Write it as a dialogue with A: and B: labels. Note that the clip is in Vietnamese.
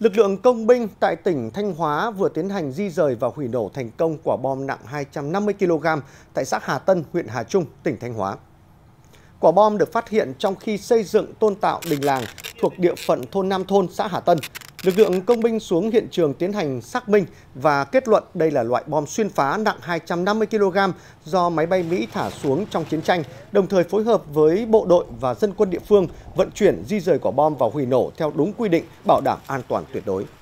A: Lực lượng công binh tại tỉnh Thanh Hóa vừa tiến hành di rời và hủy nổ thành công quả bom nặng 250 kg tại xã Hà Tân, huyện Hà Trung, tỉnh Thanh Hóa. Quả bom được phát hiện trong khi xây dựng tôn tạo đình làng thuộc địa phận thôn Nam Thôn, xã Hà Tân, lực lượng công binh xuống hiện trường tiến hành xác minh và kết luận đây là loại bom xuyên phá nặng 250 kg do máy bay Mỹ thả xuống trong chiến tranh, đồng thời phối hợp với bộ đội và dân quân địa phương vận chuyển di rời quả bom và hủy nổ theo đúng quy định bảo đảm an toàn tuyệt đối.